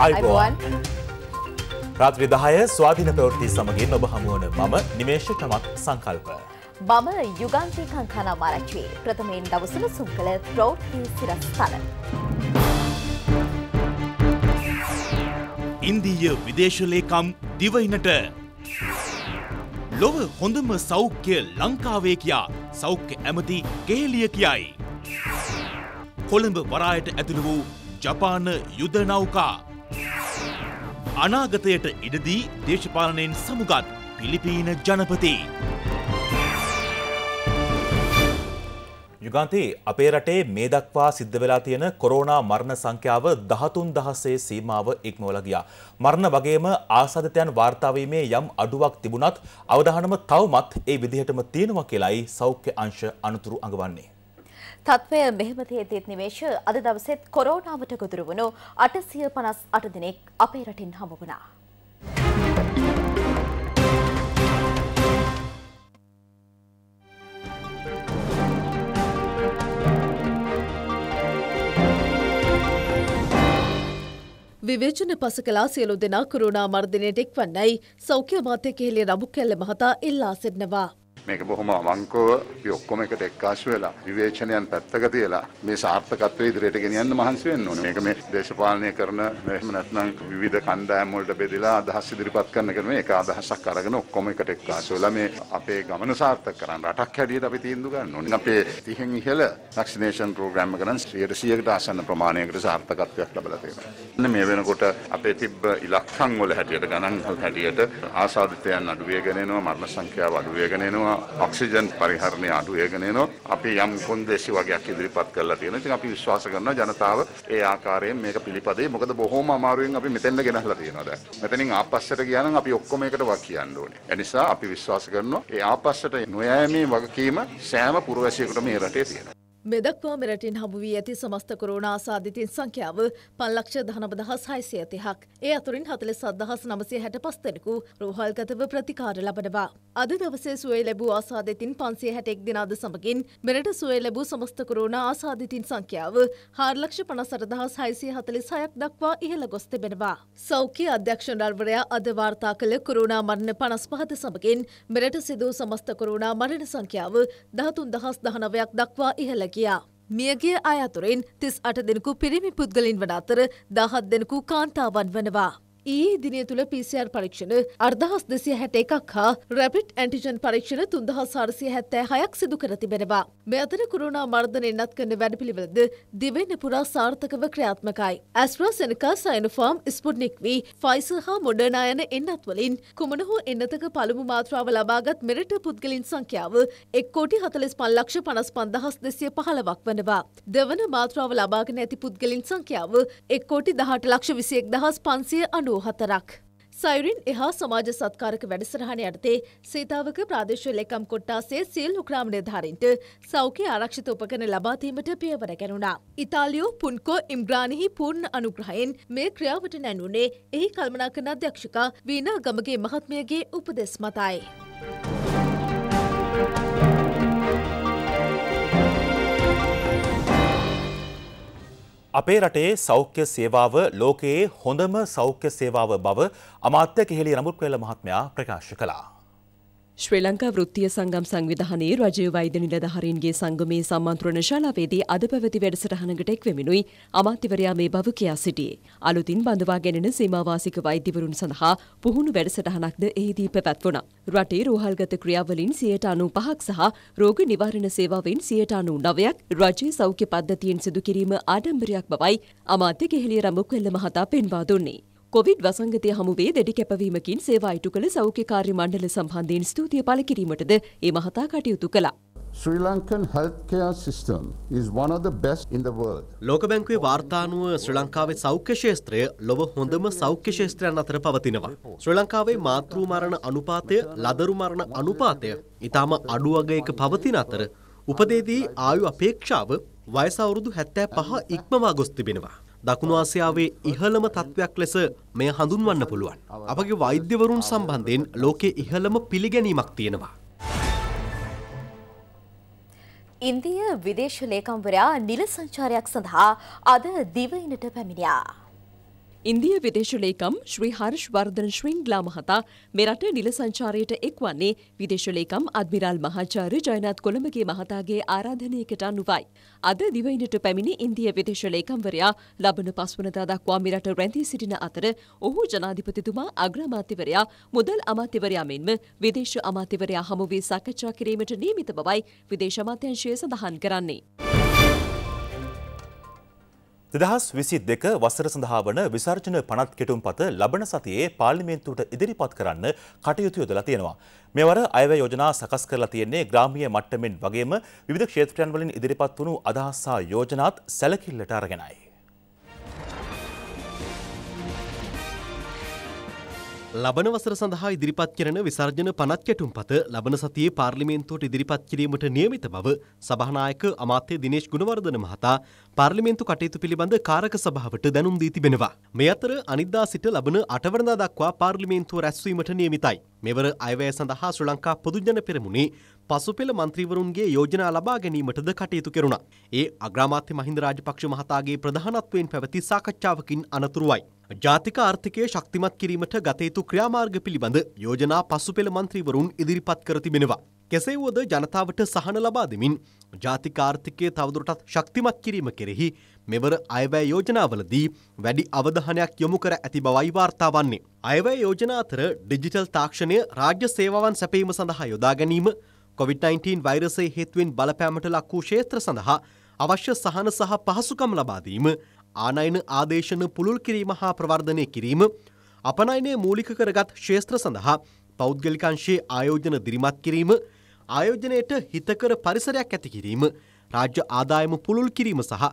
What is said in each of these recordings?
අයිබෝන් රාත්‍රී දහය ස්වාධීන ප්‍රවෘත්ති සමගින් ඔබ හමුවන මම නිමේෂ චමක් සංකල්ප. මම යුගන්තී කංකනා මාරච්චුවේ ප්‍රථමයෙන් දවසන සුංකල ප්‍රවෘත්ති සිරස්තල. ඉන්දීය විදේශලේකම් දිවයිනට ලොව හොඳම සෞඛ්‍ය ලංකාවේ කියා සෞඛ්‍ය ඇමති කේලිය කියයි. කොළඹ වරායට ඇතුළු වූ ජපාන යුද නෞකා අනාගතයට ඉඩදී දේශපාලනයෙන් සමුගත් පිලිපීන ජනපති. යුගන්තී අපේ රටේ මේ දක්වා සිද්ධ වෙලා තියෙන කොරෝනා මරණ සංඛ්‍යාව දහතුන් දහසේ සීමාව ඉක්මවල ගියා. මරණ වගේම ආසාධිතයන් වාර්තාවීමේ යම් අඩුවක් තිබුණත් අවධානම තවමත් ඒ විදිහටම තියෙනවා කියලයි සෞඛ්‍ය අංශ අනතුරු අඟවන්නේ. තත්ත්වය මෙහෙමතියදත් නිවේශ අද දවසෙත් කොරෝනාවට ගොදුරු වුණු අටසිය පනස් අට දෙනෙක් අපේ රටින් හමු වුණා. විවේචන පස කලා සියලු දෙනා කොරුණා මර්ධනයට එක් වන්නයි සෞඛ්‍ය මාත්‍ය කෙහෙලේ රබු කැල්ල මහතා ඉල්ලා සිටනවා. මේක බොහොම අවංකව අපි ඔක්කොම එකට එක්කාසු වෙලා විවේචනයන් පැත්තක තියලා මේ සාර්ථකත්වය ඉදිරියට ගෙනියන්න මහන්සි වෙන්න ඕනේ. මේක මේ දේශපාලනය කරන එහෙම නැත්නම් විවිධ කණ්ඩායම් වලට බෙදලා අදහස් ඉදිරිපත් කරන එක නෙමෙයි. ඒක අදහසක් අරගෙන ඔක්කොම එකට එක්කාසු වෙලා මේ අපේ ගමන සාර්ථක කරන්න රටක් හැටියට අපි තීන්දුව ගන්න ඕනේ. අපේ 30න් ඉහළ වැක්සිනේෂන් ප්‍රෝග්‍රෑම් එක නම් 100%කට ආසන්න ප්‍රමාණයකට සාර්ථකත්වයක් ලැබලා තියෙනවා. මේ වෙනකොට අපේ තිබ්බ ඉලක්කම් වල හැටියට ගණන් හැටියට ආසාදිතයන් අඩු වෙගෙන යනවා, මරණ සංඛ්‍යාව අඩු වෙගෙන යනවා ඔක්සිජන් පරිහරණය අඩු වෙගෙන එනොත් අපි යම් කොන්දේසි වගේක් ඉදිරිපත් කරලා තියෙනවා. ඉතින් අපි විශ්වාස කරනවා ජනතාව ඒ ආකාරයෙන් මේක පිළිපදේ. මොකද බොහොම අමාරුවෙන් අපි මෙතෙන්ද ගෙනහලා තියෙනවා දැන්. මෙතනින් ආපස්සට ගියා නම් අපි ඔක්කොම එකට වා කියන්න ඕනේ. ඒ නිසා අපි විශ්වාස කරනවා ඒ ආපස්සට නොයෑමේ වගකීම සෑම පුරවැසියෙකුටම මේ රටේ තියෙනවා. මෙදක්වා මෙරටින් හමුුවී ඇති සමස්ත කොරුණා සාධිතින් සංඛ්‍යාව පල්ලක්ෂ දහනබදහස් හයිසය තිහක් ඒ අතුරින් හතලෙ සදහස් නමසය හැට පස්තෙනෙකු රෝහල්ගතව ප්‍රතිකාර ලබනවා. අද දවසේ සුවේ ලැබූ ආසාධතින් පන්සේ හැටෙක් දිනාද සමගින් මෙරට සුවේ ලැබූ සමස්ත කොරුණ ආසාධිතින් සංඛ්‍යාව හාර්ලක්ෂ පනසරදහස් හයිසය හතලි සයක් දක්වා ඉහළ ගොස් තිබෙනවා. සෞඛ්‍ය අධ්‍යක්ෂණර්වරයා අද වාර්තා කළ කොරුණා මරණ පනස් පහත සමගින් මෙරට සිදූ සමස්ත කොරුණා මරණ සංඛ්‍යාව දහතුන් දහස් දහනවයක් දක්වා ඉහළ කියා. මියගේ අයතුරින් තිස් අට දෙනෙකු පිරිමි පුද්ගලින් වන අතර දහත් දෙනෙකු කාන්තාවන් වනවා. ඊ දිනය තුළ පිසිR පරීක්ෂණ අර්දහස් දෙසිය හැට එකක් හා රැපිට් ඇන්ටිජන් පරීක්ෂණ තුන්දහ සාරසිය හැත්තෑ හයක් සිදු කර තිබෙනවා. මෙ අතර කුරුණා මර්ධනය එන්නත් කරන වැඩපිළිවෙලද දිවෙන්න පුරා සාර්ථකව ක්‍රියාත්මකයි. AstraZeneca Sinopharm Sputnik V Pfizer හා මොඩනා යන එන්නත් වලින් කුමන හෝ එන්නතක පළමු මාත්‍රාව ලබාගත් මෙරට පුද්ගලින් සංඛ්‍යාව එක් කෝටි හතලස් පන්ලක්ෂ පනස් පන්දහස් දෙසිය පහලවක් වනවා. දෙවන මාත්‍රාව ලබාගෙන ඇති පුද්ගලින් සංඛ්‍යාව එක් කෝටි දහට ලක්ෂ විසියෙක් දහස් පන්සිය අනුව ලූහතරක්. සයිරින් එහා සමාජ සත්කාරක වැඩසරහණ යටතේ සීතාවක ප්‍රාදේශව ලෙකම් කොට්ටාසේ සියල් උක්‍රාම නිධාරින්ට සෞඛ්‍ය ආරක්ෂිත උපකරණ ලබාදීමට පියවර ගැනුණා. ඉතාලියෝ පුන්කෝ ඉම්ග්‍රානිහි පූර්ණ අනුග්‍රහයෙන් මේ ක්‍රියාවට නැනුනේ එහි කල්මනා කරන අධ්‍යක්ෂක වීනා ගමගේ මහත්මයගේ උපදෙස් මතයි. අපේ රටේ සෞඛ්‍ය සේවාව ලෝකයේ හොඳම සෞඛ්‍ය සේවාව බව අමාත්‍ය කෙහෙලි රඹුත්වැල්ල මහත්මයා ප්‍රකාශ කළා. ශ්‍රී ලංකා වෘත්තීය සංගම් සංවිධානයේ රජය වෛද්‍ය නිලධාරීන්ගේ සංගමයේ සම්මන්ත්‍රණ ශාලාවේදී අද පැවති වැඩසටහනකට එක්වෙමිනුයි අමාත්‍යවරයා මේ බව කියා සිටියේ. අලුතින් බඳවා ගැනෙන සීමාවාසික වෛද්‍යවරුන් සඳහා පුහුණු වැඩසටහනක්ද එහිදී පැවැත්වුණා. රටේ රෝහල්ගත ක්‍රියාවලින් 95ක් සහ රෝග නිවාරණ සේවාවෙන් 99ක් රජයේ සෞඛ්‍ය පද්ධතියෙන් සිදු කිරීම ආඩම්බරයක් බවයි අමාත්‍ය කෙහෙලිය රමුක්වැල්ල මහතා පෙන්වා දුන්නේ. කොවිඩ් වසංගතය හමුවේ දැඩි කැපවීමකින් සේවා ඉටු කළ සෞඛ්‍යකාරි මණ්ඩල සම්බන්ධයෙන් ස්තුතිය පළ කිරීමටද ඒ මහතා කටයුතු කළා. Sri Lankan healthcare system is one of the best in the world. ලෝක බැංකුවේ වාර්තානුව ශ්‍රී ලංකාවේ සෞඛ්‍ය ක්ෂේත්‍රය ලොව හොඳම සෞඛ්‍ය ක්ෂේත්‍රයන් අතර පවතිනවා. ශ්‍රී ලංකාවේ මාතෘ මරණ අනුපාතය, ලදරු මරණ අනුපාතය ඊටම අඩු අගයක පවතින අතර උපදේදී ආයු අපේක්ෂාව වයස අවුරුදු 75 ඉක්මවා ගොස් තිබෙනවා. දකුණු ආසියාවේ ඉහළම තත්ත්වයක් ලෙස මෙය හඳුන්වන්න පුළුවන්. අපගේ වෛද්‍යවරුන් සම්බන්ධයෙන් ලෝකයේ ඉහළම පිළිගැනීමක් තියෙනවා. ඉන්දිය විදේශ ලේකම්වරයා නිල සංචාරයක් සඳහා අද දිවයිනට පැමිණියා. ඉන්දිය විදේශලේකම් ශ්‍රී හර්ෂ් වර්ධන ශ්‍රීංග්ලා මහතා මෙරට නිල සංචාරයට එක් වන්නේ විදේශලේකම් අද්මිරාල් මහාචාර්ය ජයනාත් කොළඹගේ මහතාගේ ආරාධනයකට අනුවයි. අද දිවයිනට පැමිණි ඉන්දිය විදේශලේකම්වරයා ලබන පස්වනදා දක්වා මෙරට රැඳී සිටින අතර ඔහු ජනාධිපතිතුමා අග්‍රාමාත්‍යවරයා මුදල් අමාත්‍යවරයා මෙන්ම විදේශ අමාත්‍යවරයා හමුවී සාකච්ඡා කිරීමට නියමිත බවයි විදේශ අමාත්‍යංශය සඳහන් කරන්නේ. දෙදහස් විසි දෙක වසර සඳහා වන විසර්ජන පනත් කෙටුම් පත ලබන සතියේ පාර්ලිමේන්තුවට ඉදිරිපත් කරන්න කටයුතු යොදලා තියෙනවා. මෙවර අයව යෝජනා සකස් කරලා තියෙන්නේ ග්‍රාමීය මට්ටමින් වගේම විවිධ ක්ෂේත්‍රයන් වලින් ඉදිරිපත් වුණු අදහස් සහ යෝජනාත් සැලකිල්ලට අරගෙනයි. ලබන වසර සඳහා ඉදිරිපත් කරන විසර්ජන පනත් කැටුම් පත ලබන සතියේ පාර්ලිමේන්තුවට ඉදිරිපත් කිරීමට නියමිත බව සභානායක අමාත්‍ය දිනේශ් ගුණවර්ධන මහතා පාර්ලිමේන්තු කටයුතු පිළිබඳ කාරක සභාවට දැනුම් දී තිබෙනවා. මේ අතර අනිද්දා සිට ලබන අටවරදා දක්වා පාර්ලිමේන්තුව රැස්වීමට නියමිතයි. මෙවර අයවැය සඳහා ශ්‍රී ලංකා පොදුජන පෙරමුණේ පසුපෙළ මන්ත්‍රීවරුන්ගේ යෝජනා ලබා ගැනීමටද කටයුතු කෙරුණා. ඒ අග්‍රාමාත්‍ය මහින්ද රාජපක්ෂ මහතාගේ ප්‍රධානත්වයෙන් පැවති සාකච්ඡාවකින් අනතුරුවයි. ජාතික ආර්ථිකය ශක්තිමත් කිරීමට ගතයුතු ක්‍රියාමාර්ග පිළිබඳ යෝජනා පසුපෙළ මන්ත්‍රීවරුන් ඉදිරිපත් කර තිබෙනවා. කෙසේ වුවද ජනතාවට සහන ලබා දෙමින් ජාතික ආර්ථිකය තවදුරටත් ශක්තිමත් කිරීම කෙරෙහි මෙවර අයවැය යෝජනාවලදී වැඩි අවධානයක් යොමු කර ඇති බවයි වාර්තා වන්නේ. අයවැය යෝජනා අතර ඩිජිටල් තාක්ෂණය රාජ්‍ය සේවාවන් සැපීම සඳහා යොදා ගැනීම කොවිD-19 වෛරසය හේතුවෙන් බලපෑමට ලක් වූ ක්ෂේත්‍ර සඳහා අවශ්‍ය සහන සහ පහසුකම් ලබාදීම ආනයින ආදේශන පුළුල් කිරීම හා ප්‍රවර්ධනය කිරීම අපනයිනය මූලික කරගත් ශේත්‍ර සඳහා පෞද්ගලිකංශයේ ආයෝජන දිරිමත් කිරීම ආයෝජනයට හිතකර පරිසරයක් ඇති කිරීම රාජ්‍ය ආදායම පුළුල් කිරීම සහ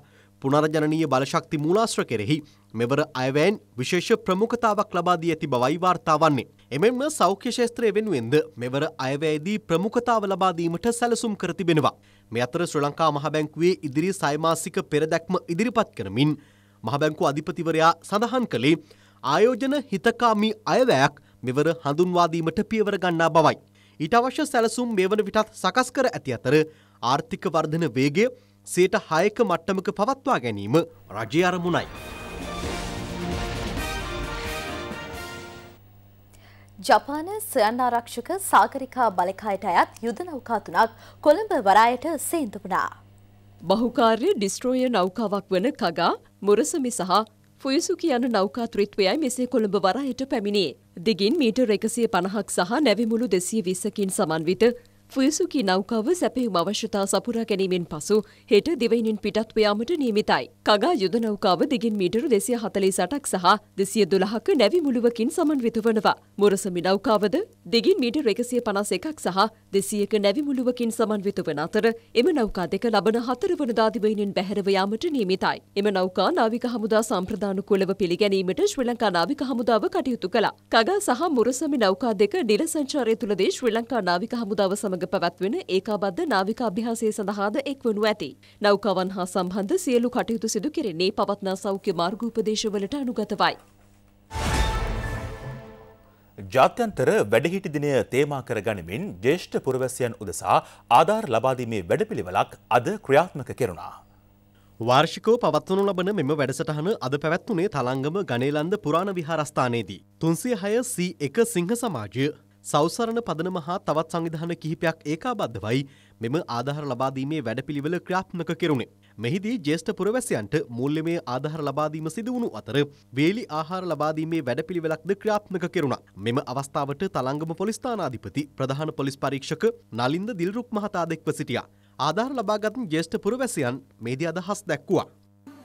පුනරජනනීය බලශක්ති මූලාශ්‍ර කෙරෙහි මෙවර අයවැයන් විශේෂ ප්‍රමුඛතාවක් ලබා දී ඇති බවයි වාර්තා වන්නේ. එමෙන්ම සෞඛ්‍ය ශේත්‍රය වෙනුවෙන්ද මෙවර අයවැයේදී ප්‍රමුඛතාව ලබා දීමට සැලසුම් කර තිබෙනවා. මේ අතර ශ්‍රී ලංකා මහ බැංකුවේ ඉදිරි සයිමාසික පෙරදැක්ම ඉදිරිපත් කරමින් මහබැංකු අධිපතිවරයා සඳහන් කළේ ආයෝජන හිතකාමී අයවැයක් මෙවර හඳුන්වාදීමට පියවර ගන්නා බවයි. ඊට අවශ්‍ය සැලසුම් මේ වන විටත් සකස් කර ඇති අතර ආර්ථික වර්ධන වේගය සේට හයක මට්ටමක පවත්වා ගැනීම රජය අරමුණයි. ජපාන සයන් ආරක්ෂක සාගරිකා බලකායට අයත් යුද නෞකා තුනක් කොළඹ වරායට සේන්දු වුණා. බහුකාර්ය ඩිස්ට්‍රෝය නෞකාවක් වන කගා මුරසමි සහ ෆුයසු කියන නෞකා ත්‍රිත්වයයි මෙසේ කොළඹ වරහයට පැමිණේ. දිගින් මීටර් එකසිය පණහක් සහ නැවිමුළු දෙසිය විස්සකින් සමන්විත ෆුයසුකි නෞකාව සැපෙහුම අවශ්‍යතා සපුරා ගැනීමෙන් පසු හෙට දිවයිනින් පිටත්ව යාමට නියමිතයි. කගා යුද නෞකාව දිගින් මීටරු 248ක් සහ 212ක නැවි මුලුවකින් සමන්විත වනවා. මුරසමි නෞකාවද දිගින් මීටර් 151ක් සහ 200ක නැවි මුලුවකින් සමන්විත වන අතර එම නෞකා දෙක ලබන හතරවනදා දිවයිනින් බැහැරව යාමට නියමිතයි. එම නෞකා නාවික හමුදා සම්ප්‍රදානුකූලව පිළිගැනීමට ශ්‍රී ලංකා නාවික හමුදාව කටයුතු කළා. කගා සහ මුරසමි නෞකා දෙක නිල සංචාරය තුලදී ශ්‍රී ලංකා නාවික හමුදාව සමග සමග පැවැත්වෙන ඒකාබද්ධ නාවික අභ්‍යාසය සඳහාද එක්වනු ඇති. නෞකාවන් හා සම්බන්ධ සියලු කටයුතු සිදු කෙරෙන්නේ පවත්නා සෞඛ්‍ය මාර්ගෝපදේශවලට අනුගතවයි. ජාත්‍යන්තර වැඩහිටි දිනය තේමා කර ගනිමින් ජේෂ්ඨ පුරවැසියන් උදෙසා ආධාර ලබාදීමේ වැඩපිළිවෙලක් අද ක්‍රියාත්මක කෙරුණා. වාර්ෂිකව පවත්වනු ලබන මෙම වැඩසටහන අද පැවැත්වුණේ තලංගම ගනේලන්ද පුරාණ විහාරස්ථානයේදී. තුන්සිය හය සී එක සිංහ සමාජය සෞසරණ පදනම හා තවත් සංවිධාන කිහිපයක් ඒකාබද්ධවයි මෙම ආධාර ලබාදීමේ වැඩපිළිවෙල ක්‍රාප්නක කෙරුණේ. මෙහිදී ජේෂ්ඨ පුරවැසියන්ට මූල්‍යමය ආධාර ලබාදීම සිදුවුණු අතර වේලි ආහාර ලබාදීමේ වැඩපිළිවෙලක්ද ක්‍රාප්නක කෙරුණා. මෙම අවස්ථාවට තලංගම පොලිස් ස්ථානාධිපති ප්‍රධාන පොලිස් පරීක්ෂක නලින්ද දිල්රුක් මහතා දෙක්ව සිටියා. ආධාර ලබාගත් ජේෂ්ඨ පුරවැසියන් මේදී අදහස් දැක්වුවා.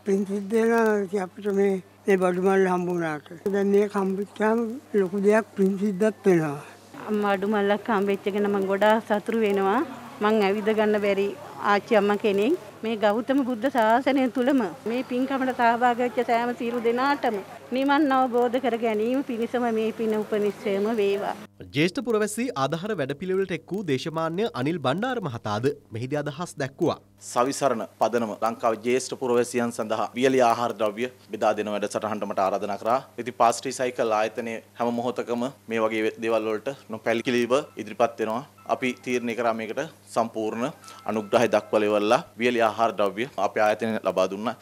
පින් සිද්ධ වෙනවා අපිට මේ මේ බඩු මල් හම්බුණාට. දැන් මේ කම්පිටාම ලොකු දෙයක් පින් සිද්ධත් වෙනවා. අම්මාඩු මල්ලක් හම්බෙච්ච එක නම් මම ගොඩාක් සතුටු වෙනවා. මං ඇවිද ගන්න බැරි ආච්චි අම්මා කෙනෙක්. මේ ගෞතම බුද්ධ ශාසනය තුළම මේ පින්කමට සහභාගීච්ච සෑම සියලු දෙනාටම නිවන් අවබෝධ කර ගැනීම පිණිසම මේ පින උපනිශ්‍රයම වේවා. ජේෂ්ඨ පුරවැසි ආධාර වැඩපිළිවෙලට එක් වූ දේශමාන්‍ය අනිල් බණ්ඩාර මහතාද මෙහිදී අදහස් දැක්වුවා. සවිසරණ පදනම ලංකාවේ ජේෂ්ඨ පුරවැසියන් සඳහා වියලි ආහාර ද්‍රව්‍ය බෙදා දෙන වැඩසටහනටමට ආරාධනා කරා. ඉතින් පාස්ටි සයිකල් ආයතනයේ හැම මොහොතකම මේ වගේ දේවල් වලට නොපැලකිලිව ඉදිරිපත් වෙනවා. අපි තීරණය කරා මේකට සම්පූර්ණ අනුග්‍රහය දක්වලා ඉවරලා වියලි ආහාර ආහාර ද්‍රව්‍ය අපේ ආයතනය ලබා දුන්නා.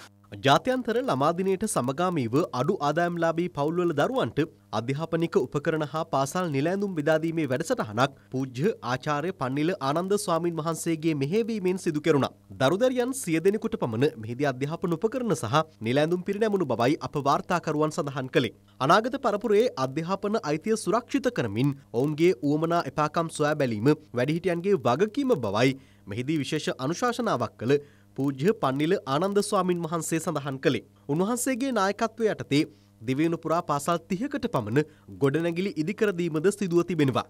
ජාත්‍යන්තර ළමාදිනයට සමගාමීව අඩු ආදායම්ලාබී පවුල්වල දරුවන්ට අධ්‍යාපනික උපකරණ හා පාසල් නිලෑඳුම් බෙදාදීමේ වැඩසටහනක් පූජ්‍ය ආචාර්ය පන්නිල ආනන්ද ස්වාමින් වහන්සේගේ මෙහෙවීමෙන් සිදු කෙරුණා. දරුදරියන් සිය දෙනෙකුට පමණ මෙහිදී අධ්‍යාපන උපකරණ සහ නිලෑඳුම් පිරිනැමුණු බවයි අප වාර්තාකරුවන් සඳහන් කළේ. අනාගත පරපුරේ අධ්‍යාපන අයිතිය සුරක්ෂිත කරමින් ඔවුන්ගේ ඌමනා එපාකම් සොයා බැලීම වැඩිහිටියන්ගේ වගකීම බවයි මෙහිදී විශේෂ අනුශාසනාවක් කළ පූජ්‍ය පන්නිල ආනන්ද ස්වාමින් වහන්සේ සඳහන් කළේ. උන්වහන්සේගේ නායකත්වය යටතේ දිවයින පුරා පාසල් 30කට පමණ ගොඩනැගිලි ඉදිකර දීමද සිදුව තිබෙනවා.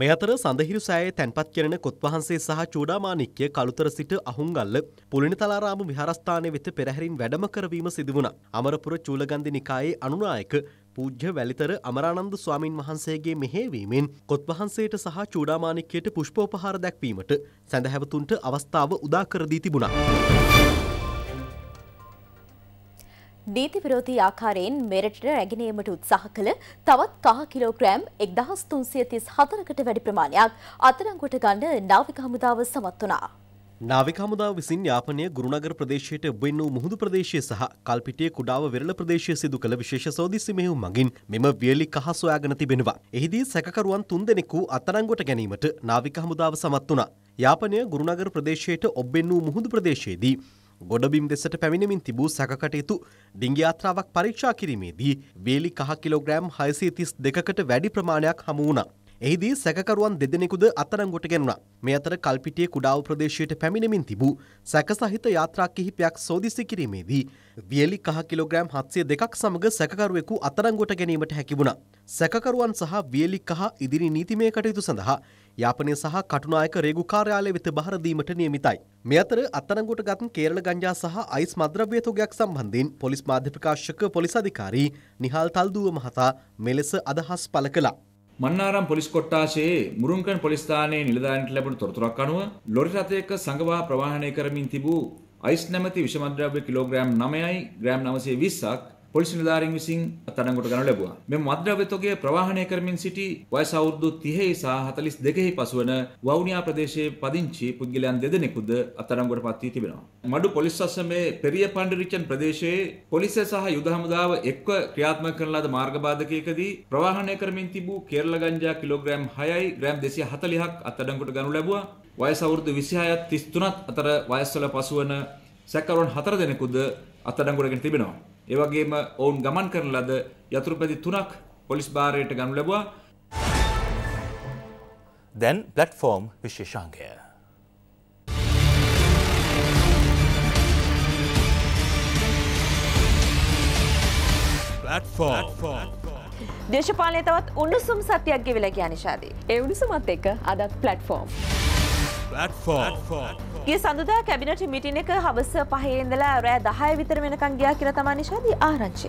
මේ අතර සඳහිරු සෑයේ තැන්පත් කරන කොත්වහන්සේ සහ චූඩාමාණික්‍ය කළුතර සිට අහුන්ගල්ල පුලිනතලාරාම විහාරස්ථානය වෙත පෙරහැරින් වැඩම කරවීම සිදුවුණා. අමරපුර චූලගන්දි නිකායේ අනුනායක පූජ්‍ය වැලිතර අමරානන්ද ස්වාමින් වහන්සේගේ මෙහෙවීමෙන් කොත් වහන්සේට සහ චූඩාමානික්කයට පුෂ්පෝපහාර දැක්වීමට සැඳහැවතුන්ට අවස්ථාව උදාකරදී තිබුණා. නීති විරෝධී ආකාරයෙන් මෙරටට රැගෙනීමට උත්සාහ කළ තවත් කහ කිලෝග්‍රෑම් 1334කට වැඩි ප්‍රමාණයක් අත්අඩංගුවට ගන්න නාවික හමුදාව සමත් වුණා. නාවික හමුදාව විසින් යාපනය ගුරුණගර ප්‍රදේශයට ඔබෙන් වූ මුහුදු ප්‍රදේශය සහ කල්පිටිය කුඩාව වෙරළ ප්‍රදේශය සිදු කළ විශේෂ සෝදිසි මෙහෙයුම් මගින් මෙම වියලි කහ සොයාගෙන තිබෙනවා. එහිදී සැකකරුවන් තුන්දෙනෙකු අත්අඩංගුවට ගැනීමට නාවික හමුදාව සමත් වුණා. යාපනය ගුරුණගර ප්‍රදේශයට ඔබෙන් වූ මුහුදු ප්‍රදේශයේදී ගොඩබිම් දෙසට පැමිණමින් තිබූ සැකකටයුතු ඩිංගයාත්‍රාවක් පරීක්ෂා කිරීමේදී වේලි කහ කිලෝග්‍රෑම් 632කට වැඩි ප්‍රමාණයක් හමු වුණා. එහිදී සැකකරුවන් දෙදෙනෙකුද අත්අඩංගුවටගෙනුණා. මේ අතර කල්පිටිය කුඩාව ප්‍රදේශයට පැමිණෙමින් තිබූ සැක සහිත යාත්‍රා කිහිපයක් සෝදිසි කිරීමේදී වියලි කහ කිලෝග්‍රෑම් 702ක් සමග සැකකරුවෙකු අත්අඩංගුවට ගැනීමට හැකි වුණා. සැකකරුවන් සහ වියලි කහ ඉදිරි නීතිමය කටයුතු සඳහා යාපනය සහ කටුනායක රේගු කාර්යාලය වෙත බහර දීමට නියමිතයි. මේ අතර අත්අඩංගුවට ගත් කේරළ ගංජා සහ අයිස් මද්‍රව්‍ය තොගයක් සම්බන්ධයෙන් පොලිස් මාධ්‍ය ප්‍රකාශක පොලිස් අධිකාරී නිහාල් තල්දුව මහතා මෙලෙස අදහස් පළ කළා. මන්නාරම් පොලිස් කොට්ටාශයේ මුරුන්කන් පොලිස් ස්ථානයේ නිලධාරීන්ට ලැබුණු තොරතුරක් අනුව ලොරි රථයක සංගවා ප්‍රවාහනය කරමින් තිබූ අයිස් නැමැති විෂමද්‍රව්‍ය කිලෝග්‍රෑම් 9යි ග්‍රෑම් 920ක් පොලිසි නිලධාරීන් විසින් අත්අඩංගුවට ගනු ලැබුවා. මෙම මත්ද්‍රව්‍ය තොගය ප්‍රවාහනය කරමින් සිටි වයස අවුරුදු 30 සහ 42 පසුවන වවුනියා ප්‍රදේශයේ පදිංචි පුද්ගලයන් දෙදෙනෙකුද අත්අඩංගුවට පත් වී තිබෙනවා. මඩු පොලිස් අසමේ පෙරිය පණ්ඩුරිච්චන් ප්‍රදේශයේ පොලිසිය සහ යුද හමුදාව එක්ව ක්‍රියාත්මක කරන ලද මාර්ග බාධකයකදී ප්‍රවාහනය කරමින් තිබූ කේරළ ගංජා කිලෝග්‍රෑම් 6යි ග්‍රෑම් 240ක් අත්අඩංගුවට ගනු ලැබුවා. වයස අවුරුදු 26ත් 33ත් අතර වයස්වල පසුවන සැකරුවන් හතර දෙනෙකුද අත්අඩංගුවට ගෙන තිබෙනවා. ඒවගේම ඔවුන් ගමන් කරන ලද යතුරුපැති තුනක් පොලිස් භාරයට ගනු ලැබවා දැන් පලට්ෆෝර්ම් විශේෂාංගය. දේශපාලනය තවත් උණුසුම් සතියක් ගෙවිලා ගියා නිෂාදී. ඒ උණුසුමත් එක්ක අදත් ප්ලට්ෆෝම්. ගේ සඳුදා කැබිනට මිටින එක හවස පහේන්දලා රෑ දහය විතර වෙනකං ගියා කියලා තමා නිශාදී ආරංචි.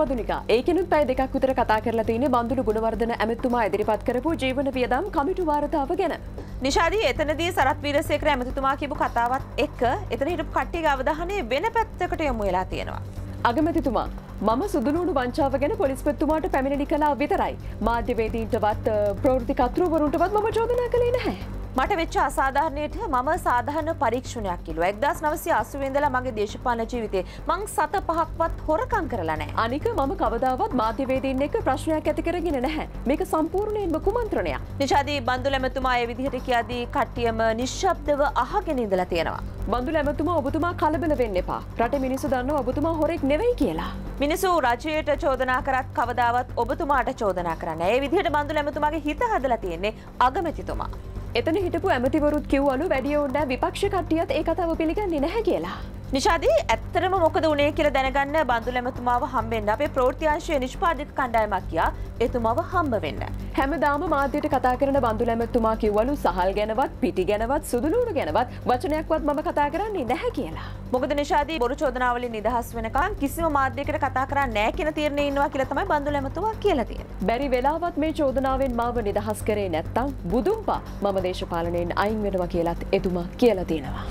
මදුනිකා ඒකනුත් පැයි දෙකක් විතර කතා කරලා තියන්නේ බඳුළු ගුණවර්ධන ඇමතුමා ඉදිරිපත් කරපු ජීවන වියදම් කමිටු වාර්තාව ගැන. නිශාදී එතනදී සරත් වීරසේකර ඇමතුමා කියපු කතාවත් එක්ක එතන හිටපු කට්ටිය අවධානය වෙන පැත්තකට යොමු වෙලා තියෙනවා. අගමැතිතුමා මම සුදුනූඩු වංචාව ගැන පොලිස්පත්තුමාට පැමිණි කලා විතරයි මාධ්‍යවේදීන්ටවත් ප්‍රෘතිකත්‍රවරුන්ටවත් මම චෝදනා කළේ නැහැ. මට වෙච්ච අසාධාරණයට මම සාධාන පරීක්ෂණයක් කිලුව එක්දස් නවසි අසුවෙන්දලා මගේ දේශපාන ජීවිතේ මං සත පහක්වත් හොරකං කරලනෑ අනික මම කවදාවත් මාධ්‍යවේදීන් එක ප්‍රශ්නයක් ඇති කරගෙන නැහැ මේක සම්පූර්ණයෙන්ම කුමන්ත්‍රණයක් නිශාදී බන්දු ලැමතුමා ඒ විදිහට කියදී කට්ටියම නිශ්ශබ්දව අහගෙන ඉඳලා තියෙනවා බන්දු ලැමතුමා ඔබතුමා කලබල වෙන්න එපා රට මිනිසු දන්න ඔබතුමා හොරෙක් නෙවෙයි කියලා මිනිසු රජයට චෝදනා කරත් කවදාවත් ඔබතුමාට චෝදනා කරන්න ඒ විදිහට බන්දු ලැමතුමාගේ හිත හදලා තියෙන්නේ අගමැතිතුමා එතන හිටපු ඇමතිවරුත් කිව්වලු වැඩිය ඔන්න විපක්ෂ කට්ටියත් ඒ කතාව පිළිගන්නේ නැහැ කියලා. නිශාදී ඇත්තරම මොකද උනේ කියල දැනගන්න බඳු ලැමතුමාව හම්බෙන්න්න අපේ ප්‍රෝතිංශය නිෂ්පාධික කණ්ඩායමක් කියා එතුමාව හම්බ වෙන්න. හැමදාම මාධ්‍යයට කතා කරන බඳු ලැමතුමා කිව්වලු සහල් ගැනවත් පිටි ගැනවත් සුදුලූුණු ගැනවත් වචනයක්වත් මම කතා කරන්නේ නැහැ කියලා. මොකද නිශාදී බොරු චෝදනාවලින් නිදහස් වෙනකම් කිසිම මාධ්‍යකට කතා කරන්න නෑ කියෙන තීරණය ඉන්නවා කියල තමයි බඳු ලැමතුවා කියලතිය. බැරි වෙලාවත් මේ චෝදනාවෙන් මාව නිදහස් කරේ නැත්තම් බුදුම්පා මම දේශපාලනයෙන් අයින් වෙනවා කියලත් එතුමා කියලා තියෙනවා.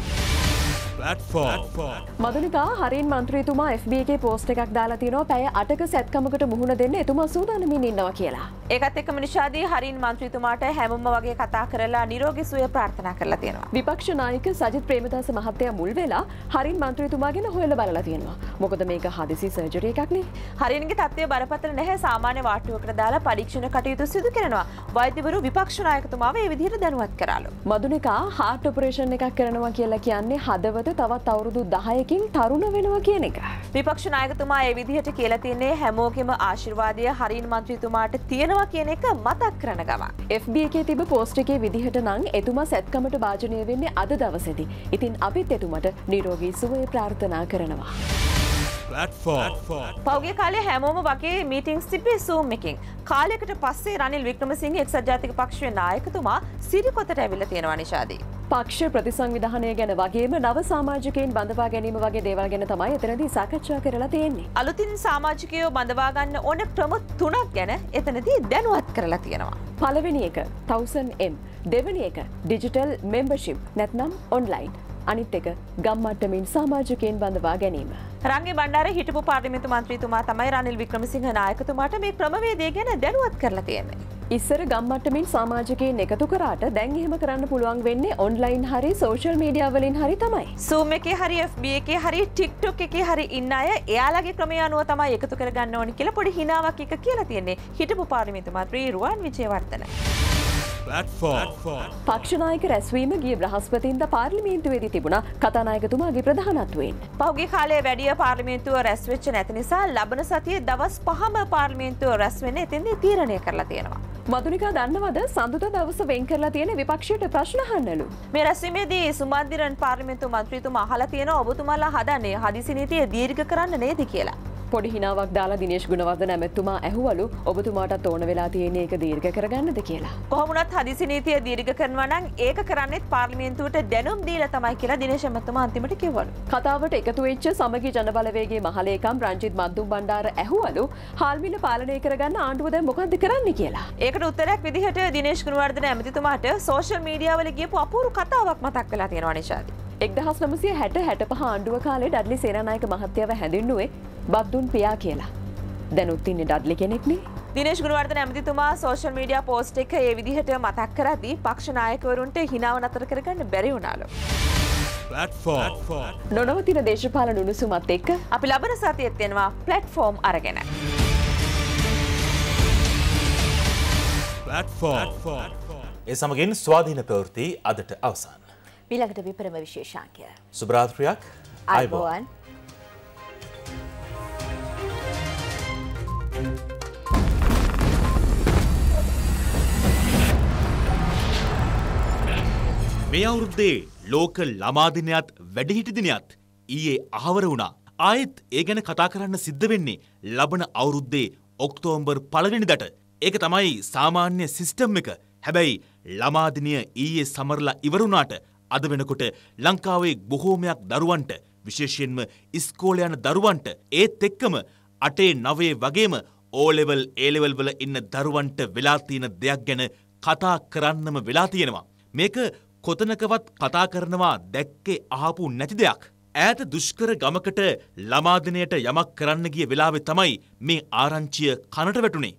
මදනිකා හරින් මන්ත්‍රීතුමා FBගේ පෝස්ට එකක් දාලා තිනෝ පැය අටක සැත්කමකට මුහුණ දෙන්න එතුමා සූදානමින් ඉන්නවා කියලා. ඒකත් එක්ක නිශාදී හරින් මන්ත්‍රීතුමාට හැමම වගේ කතා කරලා නිරෝගී සුවය ප්‍රාර්ථනා කරලා තියෙනවා. විපක්ෂ නායක සජිත් ප්‍රේමදාස මහත්තයා මුල් වෙලා හරින් මන්ත්‍රීතුමා ගැන හොයලා බලලා තියෙනවා. මොකද මේක හදිසි සර්ජරි එකක් නේ. හරින්ගේ තත්ත්වය බරපතල නැහැ සාමාන්‍ය වාට්ටුවකට දාලා පරීක්ෂණ කටයුතු සිදු කරනවා. වෛද්‍යවරු විපක්ෂ නායකතුමාව ඒ විදිහට දැනුවත් කරාලු. මදුනිකා හાર્ට් ඔපරේෂන් එකක් කරනවා කියලා කියන්නේ හදවත තවත් අවුරුදු දහයකින් තරුණ වෙනවා කියන එක. විපක්ෂ නායකතුමා ඒ විදිහට කියලා තියන්නේ හැමෝගෙම ආශිර්වාදය හරින් මන්ත්‍රීතුමාට තියෙනවා කියන එක මතක් කරන ගමන්. FB එකේ තිබ පෝස්ට් එකේ විදිහට නම් එතුමා සැත්කමට භාජනය වෙන්නේ අද දවසේදී. ඉතින් අපිත් එතුමට නිරෝගී සුවය ප්‍රාර්ථනා කරනවා. පෞගේ කාලය හැමෝම වගේ මීටිංස් තිබේ සූම් එකින් කාලෙකට පස්සේ රනිල් වික්‍රමසිංහ එක්සත් ජාතික පක්ෂය නායකතුමා සිරිකොතට ඇවිල්ල තියෙනවා නිශාදී. පක්ෂ ප්‍රතිසංවිධානය ගැන වගේම නව සාමාජිකයෙන් බඳවා ගැනීම වගේ දේවල් ගැන තමයි එතනදී සාකච්ඡා කරලා තියෙන්නේ. අලුතින් සාමාජිකයෝ බඳවා ගන්න ඕන ක්‍රම තුනක් ගැන එතනදී දැනුවත් කරලා තියෙනවා. පළවෙනි එක 1000M, දෙවෙනි එක digital membership නැත්නම් online. අනිත් එක ගම්මට්ටමින් සාමාජිකයෙන් බඳවා ගැනීම. රංගේ බණ්ඩාර හිටපු පාර්ලිමේන්තු මන්ත්‍රීතුමා තමයි රනිල් වික්‍රමසිංහ නායකතුමාට මේ ක්‍රමවේදය ගැන දැනුවත් කරලා තියෙන්නේ. ඉස්සර ගම්මට්ටමින් සාමාජකයෙන් එකතු කරාට දැන් එහෙම කරන්න පුළුවන් වෙන්නේ ඔන්ලයින් හරි සෝෂල් මීඩියා වලින් හරි තමයි. සූම් එකේ හරි FB එකේ හරි TikTok එකේ හරි ඉන්න අය එයාලගේ ක්‍රමය අනුව තමයි එකතු කරගන්න ඕනි කියලා පොඩි හිනාවක් එක කියලා තියෙන්නේ. හිටපු පාර්ලිමේන්තුමාත්‍රී රුවන් විජේවර්ධන. පක්ෂනායක රැස්වීම ගිය බ්‍රහස්පතින්ද පාර්ලිමේන්තුවේදී තිබුණ කතානායකතුමාගේ ප්‍රධානත්වෙන්. පෞගේ කාලේ වැඩිය පාර්ලිමේන්තුව රැස්වෙච්ච නැති නිසා ලබන සතිය දවස් පහම පාර්ලිමේන්තුව රැස්වෙන එතින්දී තීරණය කරලා තියෙනවා. මදුනිකා දන්නවද සඳුද දවස වෙන් කරලා තියෙන විපක්ෂයට ප්‍රශ්න අහන්නලු. මේ රැස්වීමේදී සුමන්දිරන් පාර්ලිමේන්තු මන්ත්‍රීතුමා අහලා තියෙනවා ඔබතුමාලා හදන්නේ හදිසි නීතිය දීර්ඝ කරන්න නේද කියලා. පොඩි හිනාවක් දාලා දිනේශ් ගුණවර්ධන ඇමැතුමා ඇහුවලු ඔබතුමාටත් ඕන වෙලා තියෙන එක දීර්ඝ කරගන්නද කියලා. කොහොමුණත් හදිසි නීතිය දීර්ඝ කරනවා නම් ඒක කරන්නේත් පාර්ලිමේන්තුවට දැනුම් දීලා තමයි කියලා දිනේශ් ඇමැතුමා අන්තිමට කිව්වලු. කතාවට එකතු වෙච්ච සමගි ජනබලවේගයේ මහලේකම් රංජිත් මද්දුම් බණ්ඩාර ඇහුවලු හාල් මිල පාලනය කරගන්න ආණ්ඩුව දැන් මොකද්ද කරන්නේ කියලා. ඒකට උත්තරයක් විදිහට දිනේශ් ගුණවර්ධන ඇමැතිතුමාට සෝෂල් මීඩියා වල ගියපු අපූරු කතාවක් මතක් වෙලා තියෙනවා නිෂාදී. එක්දහස් නමසය හැට හැට පහ ආණ්ඩුව කාලේ ඩඩ්ලි සේනායක මහත්‍යාව හැඳින්නුවේ බද්දුන් පියා කියලා. දැනුත්තින්නේ ඩඩ්ලි කෙනෙක්නේ දිනේශ් ගුණවර්ධන ඇමතිතුමා සෝෂල් මීඩියා පෝස්ට් එක ඒ විදිහට මතක් කරද්දී පක්ෂ නායකවරුන්ට හිනාව නතර කරගන්න බැරි වුණාලු. නොනවතින දේශපාලන උණුසුමත් එක්ක අපි ලබන සතියෙත් වෙනවා ප්ලැට්ෆෝම් අරගෙන. ඒ සමගින් ස්වාධීන ප්‍රවෘත්ති අදට අවසන්. ඊළඟට විපරම විශේෂාංකය. සුබරාත්‍රියක්. අයිබෝවන්. මේ අවුරුද්දේ ලෝක ළමාදිනයත් වැඩිහිටිදිනයත් ඊයේ අහවර වුණා. ආයෙත් ඒ ගැන කතා කරන්න සිද්ධ වෙන්නේ ලබන අවුරුද්දේ ඔක්තෝම්බර් පළවෙනිදට. ඒක තමයි සාමාන්‍ය සිස්ටම් එක. හැබැයි ළමාදිනය ඊයේ සමරලා ඉවර වුණාට අද වෙනකොට ලංකාවේ බොහෝමයක් දරුවන්ට විශේෂයෙන්ම ඉස්කෝලේ යන දරුවන්ට ඒත් එක්කම අටේ නවයේ වගේම ඕලෙවල් ඒලෙවල් වල ඉන්න දරුවන්ට වෙලා තියෙන දෙයක් ගැන කතා කරන්නම වෙලා තියෙනවා. මේක කොතනකවත් කතා කරනවා දැක්කේ අහපු නැති දෙයක්. ඈත දුෂ්කර ගමකට ළමාදිනයට යමක් කරන්න ගිය වෙලාවෙ තමයි මේ ආරංචිය කනට වැටුනේ.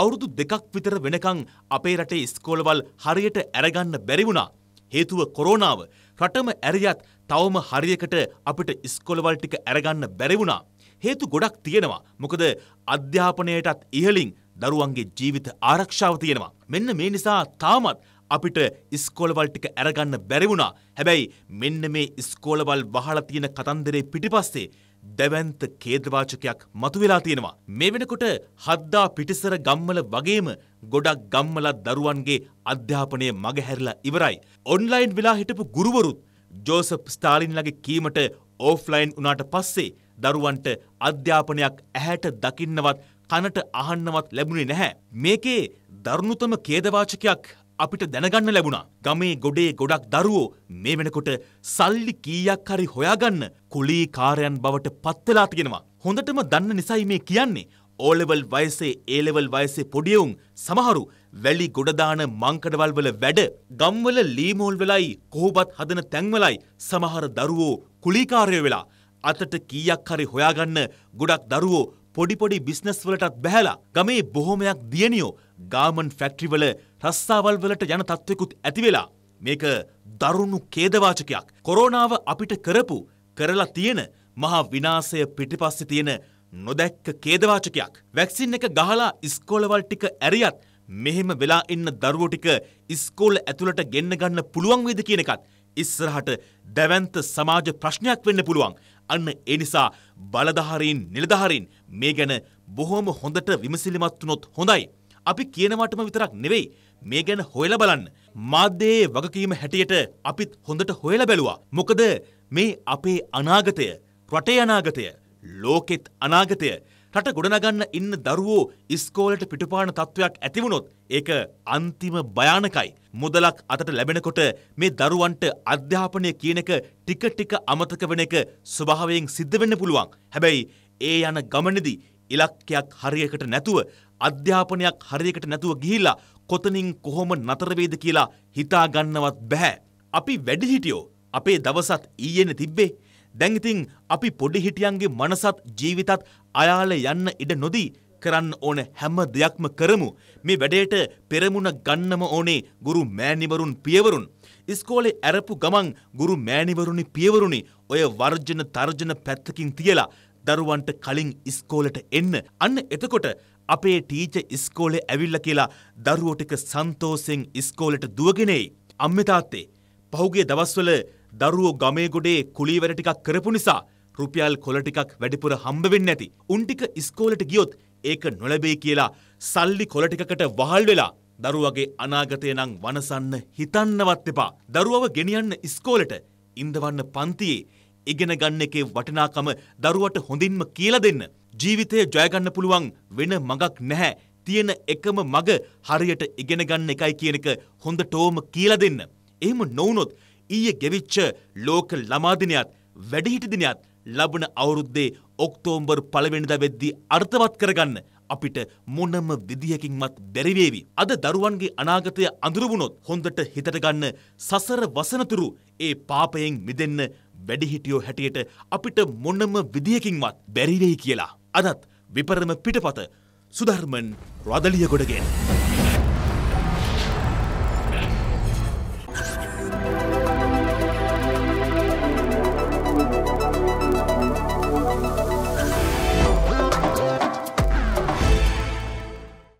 අවුරුදු දෙකක් විතර වෙනකං අපේ රටේ ස්කෝලවල් හරියට ඇරගන්න බැරි වුණා. හේතුව කොරෝනාව රටම ඇරියත් තවම හරියකට අපිට ඉස්කොලවල් ටික ඇරගන්න බැරි වුණා. හේතු ගොඩක් තියෙනවා. මොකද අධ්‍යාපනයටත් ඉහලින් දරුවන්ගේ ජීවිත ආරක්ෂාව තියෙනවා. මෙන්න මේ නිසා තාමත් අපිට ඉස්කෝලවල් ටික ඇරගන්න බැරි වුණා. හැබැයි මෙන්න මේ ඉස්කෝලවල් වහලා තියෙන කතන්දරේ පිටිපස්සේ දැවැන්ත කේදවාචකයක් මතුවෙලා තියෙනවා. මේ වෙනකොට හද්දා පිටිසර ගම්මල වගේම ගොඩක් ගම්මල දරුවන්ගේ අධ්‍යාපනය මගහැරලා ඉවරයි. ඔන්ලයින් වෙලා හිටපු ගුරුවරුත් ජෝසප් ස්ටාලින්ලගේ කීමට ඕෆ්ලයින් වුණාට පස්සේ දරුවන්ට අධ්‍යාපනයක් ඇහැට දකින්නවත් කනට අහන්නවත් ලැබුණේ නැහැ. මේකේ දරුණුතම කේදවාචකයක් අපිට දැනගන්න ලැබුණා. ගමේ ගොඩේ ගොඩක් දරුවෝ මේ වෙනකොට සල්ලි කීයක් හරි හොයාගන්න කුලී කාරයන් බවට පත්වෙලා තියෙනවා. හොඳටම දන්න නිසයි මේ කියන්නේ. ඕලෙවල් වයසේ ඒලෙවල් වයසේ පොඩියවුන් සමහරු වැලි ගොඩදාන මංකඩවල් වල වැඩ ගම්වල ලීමෝල් වෙලයි කොහොබත් හදන තැන්වලයි සමහර දරුවෝ කුලීකාරය වෙලා අතට කීයක් හරි හොයාගන්න ගොඩක් දරුවෝ පොඩි පොඩි බිස්නස් වලටත් බැහැලා ගමේ බොහොමයක් දියණියෝ ගාමන් ෆැක්ටරි වල රස්සාවල් වලට යන තත්වෙකුත් ඇති වෙලා මේක දරුණු ඛේදවාචකයක්. කොරෝනාව අපිට කරපු කරලා තියෙන මහා විනාශය පිටිපස්සේ තියෙන නොදැක්ක ඛේදවාචකයක්. වැක්සින් එක ගහලා ඉස්කෝලවල් ටික ඇරියත් මෙහෙම වෙලා ඉන්න දරුවෝ ටික ඉස්කෝල ඇතුළට ගෙන්න ගන්න පුළුවන් වේද කියන එකත් ඉස්සරහට දැවැන්ත සමාජ ප්‍රශ්නයක් වෙන්න පුළුවන්. අන්න ඒ නිසා බලධාරීන් නිලධාරීන් මේ ගැන බොහොම හොඳට විමසිලිමත් වුණොත් හොඳයි. අපි කියනවටම විතරක් නෙවෙයි මේ ගැන හොයලා බලන්න. මාධ්‍යයේ වගකීම හැටියට අපිත් හොඳට හොයලා බැලුවා. මොකද මේ අපේ අනාගතය, රටේ අනාගතය, ලෝකෙත් අනාගතය රට ගොඩනගන්න ඉන්න දරුවෝ ඉස්කෝලට පිටුපාන තත්ත්වයක් ඇතිවුණොත් ඒක අන්තිම භයානකයි. මුදලක් අතට ලැබෙනකොට මේ දරුවන්ට අධ්‍යාපනය කියන එක ටික ටික අමතක වෙන එක ස්වභාවයෙන් සිද්ධ වෙන්න පුළුවන්. හැබැයි ඒ යන ගමනේදී ඉලක්කයක් හරියකට නැතුව අධ්‍යාපනයක් හරියකට නැතුව ගිහිල්ලා කොතනින් කොහොම නතර වේද කියලා හිතා ගන්නවත් බෑ. අපි වැඩිහිටියෝ අපේ දවසත් ඊයේනේ තිබ්බේ දැංඉතිං අපි පොඩිහිටියන්ගේ මනසත් ජීවිතත් අයාල යන්න ඉඩ නොදී කරන්න ඕන හැම දෙයක්ම කරමු. මේ වැඩේට පෙරමුණ ගන්නම ඕනේ ගුරු මෑනිවරුන් පියවරුන්. ඉස්කෝලේ ඇරපු ගමන් ගුරු මෑනිවරුණි පියවරුණි ඔය වර්ජන තර්ජන පැත්තකින් තියලා දරුවන්ට කලින් ඉස්කෝලට එන්න. අන්න එතකොට අපේ ටීච ඉස්කෝලේ ඇවිල්ල කියලා දරුවෝ ටික සන්තෝසෙන් ඉස්කෝලට දුවගෙනෙයි. අම්මේ තාත්තේ පහුගිය දවස්වල දරුවෝ ගමේ ගොඩේ කුලී වැඩ ටිකක් කරපු නිසා රුපියල් කොළ ටිකක් වැඩිපුර හම්බ වෙන්නේ නැති. උන් ටික ඉස්කෝලේට ගියොත් ඒක නොලැබෙයි කියලා සල්ලි කොළ ටිකකට වහල් වෙලා දරුවගේ අනාගතය නම් වනසන්න හිතන්නවත් එපා. දරුවව ගෙනියන්න ඉස්කෝලේට ඉඳවන්න පන්තියේ ඉගෙන ගන්න එකේ වටිනාකම දරුවට හොඳින්ම කියලා දෙන්න. ජීවිතය ජයගන්න පුළුවන් වෙන මඟක් නැහැ. තියෙන එකම මඟ හරියට ඉගෙන ගන්න එකයි කියන එක හොඳටෝම කියලා දෙන්න. එහෙම නොවුනොත් ඊයේ ගෙවිච්ච ලෝක ළමා දිනයත් වැඩිහිටි දිනයත් ලබන අවුරුද්දේ ඔක්තෝබර් පළවෙනිදා වෙද්දී අර්ථවත් කරගන්න අපිට මොනම විදිහකින්වත් බැරි වේවි. අද දරුවන්ගේ අනාගතය අඳුර වුණොත් හොඳට හිතට ගන්න සසර වසනතුරු ඒ පාපයෙන් මිදෙන්න වැඩිහිටියෝ හැටියට අපිට මොනම විදිහකින්වත් බැරි වෙයි කියලා. අදත් විපරම පිටපත සුධර්මන් රදලිය ගොඩගෙන්.